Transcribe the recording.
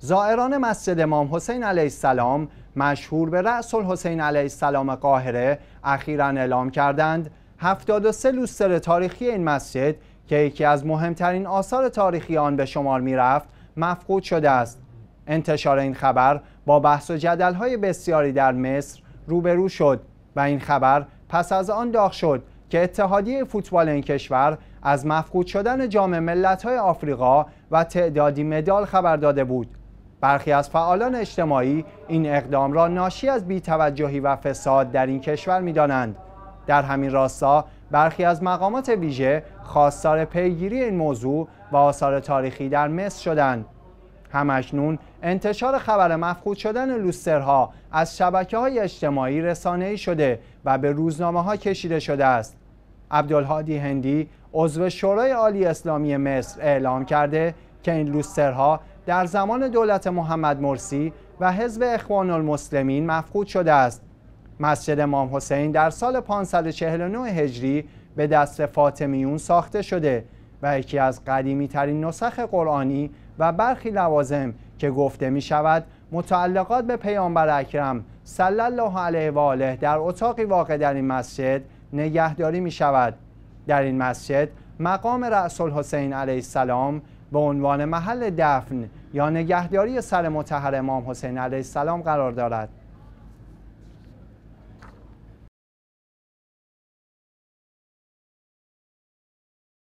زائران مسجد امام حسین علیه السلام مشهور به رأس حسین علیه السلام قاهره اخیرا اعلام کردند 73 لوستر تاریخی این مسجد که یکی از مهمترین آثار تاریخی آن به شمار رفت مفقود شده است انتشار این خبر با بحث و جدل های بسیاری در مصر روبرو شد و این خبر پس از آن داغ شد که اتحادیه فوتبال این کشور از مفقود شدن جام ملت‌های آفریقا و تعدادی مدال خبر داده بود برخی از فعالان اجتماعی این اقدام را ناشی از بیتوجهی و فساد در این کشور می دانند. در همین راستا برخی از مقامات ویژه خواستار پیگیری این موضوع و آثار تاریخی در مصر شدند. همشنون انتشار خبر مفقود شدن لوسترها از شبکه های اجتماعی رسانه‌ای شده و به روزنامه ها کشیده شده است. عبدالهادی هندی عضو شورای عالی اسلامی مصر اعلام کرده که این لوسترها در زمان دولت محمد مرسی و حزب اخوان المسلمین مفقود شده است مسجد امام حسین در سال 549 هجری به دست فاطمیون ساخته شده و یکی از قدیمی ترین نسخ قرآنی و برخی لوازم که گفته می شود متعلقات به پیامبر اکرم صلی الله علیه و آله در اتاقی واقع در این مسجد نگهداری می شود در این مسجد مقام رسول حسین علیه السلام به عنوان محل دفن یا نگهداری سر متحر امام حسین علیه السلام قرار دارد